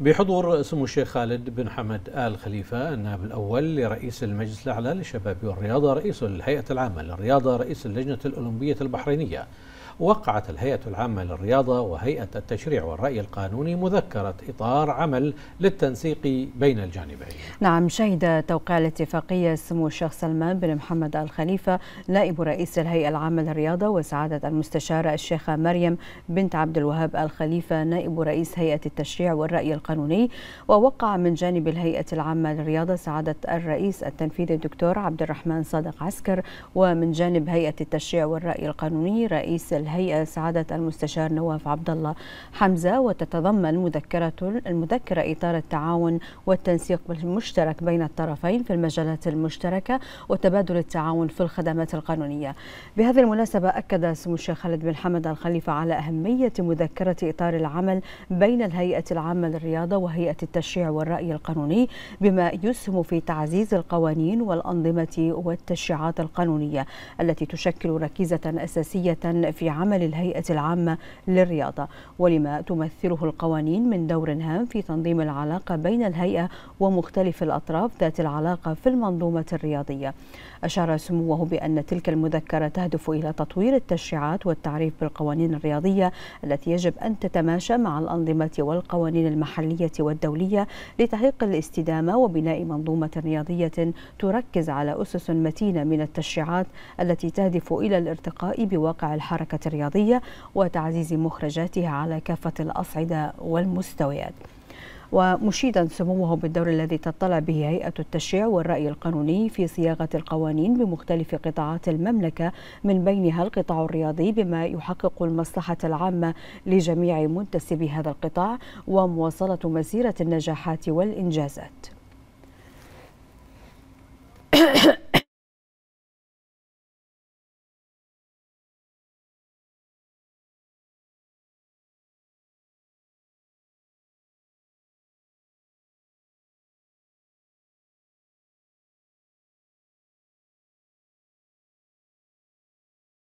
بحضور سمو الشيخ خالد بن حمد آل خليفة النائب الأول لرئيس المجلس الأعلى للشباب والرياضة رئيس الهيئة العامة للرياضة رئيس اللجنة الأولمبية البحرينية وقعت الهيئة العامة للرياضة وهيئة التشريع والرأي القانوني مذكرة إطار عمل للتنسيق بين الجانبين نعم شهد توقيع الاتفاقية سمو الشيخ سلمان بن محمد الخليفة نائب رئيس الهيئة العامة للرياضة وسعادة المستشارة الشيخة مريم بنت عبد الوهاب الخليفة نائب رئيس هيئة التشريع والرأي القانوني ووقع من جانب الهيئة العامة للرياضة سعادة الرئيس التنفيذي الدكتور عبد الرحمن صادق عسكر ومن جانب هيئة التشريع والرأي القانوني رئيس الهيئة سعادة المستشار نواف عبد الله حمزة وتتضمن مذكرة المذكرة إطار التعاون والتنسيق المشترك بين الطرفين في المجالات المشتركة وتبادل التعاون في الخدمات القانونية بهذه المناسبة أكد سمو الشيخ خالد بن حمد الخليفة على أهمية مذكرة إطار العمل بين الهيئة العامة للرياضة وهيئة التشريع والرأي القانوني بما يسهم في تعزيز القوانين والأنظمة والتشريعات القانونية التي تشكل ركيزة أساسية في عمل الهيئة العامة للرياضة ولما تمثله القوانين من دور هام في تنظيم العلاقة بين الهيئة ومختلف الأطراف ذات العلاقة في المنظومة الرياضية أشار سموه بأن تلك المذكرة تهدف إلى تطوير التشريعات والتعريف بالقوانين الرياضية التي يجب أن تتماشى مع الأنظمة والقوانين المحلية والدولية لتحقيق الاستدامة وبناء منظومة رياضية تركز على أسس متينة من التشريعات التي تهدف إلى الارتقاء بواقع الحركة الرياضية وتعزيز مخرجاتها على كافة الأصعدة والمستويات ومشيدا سموه بالدور الذي تطلع به هيئة التشريع والرأي القانوني في صياغة القوانين بمختلف قطاعات المملكة من بينها القطاع الرياضي بما يحقق المصلحة العامة لجميع منتسبي هذا القطاع ومواصلة مسيرة النجاحات والإنجازات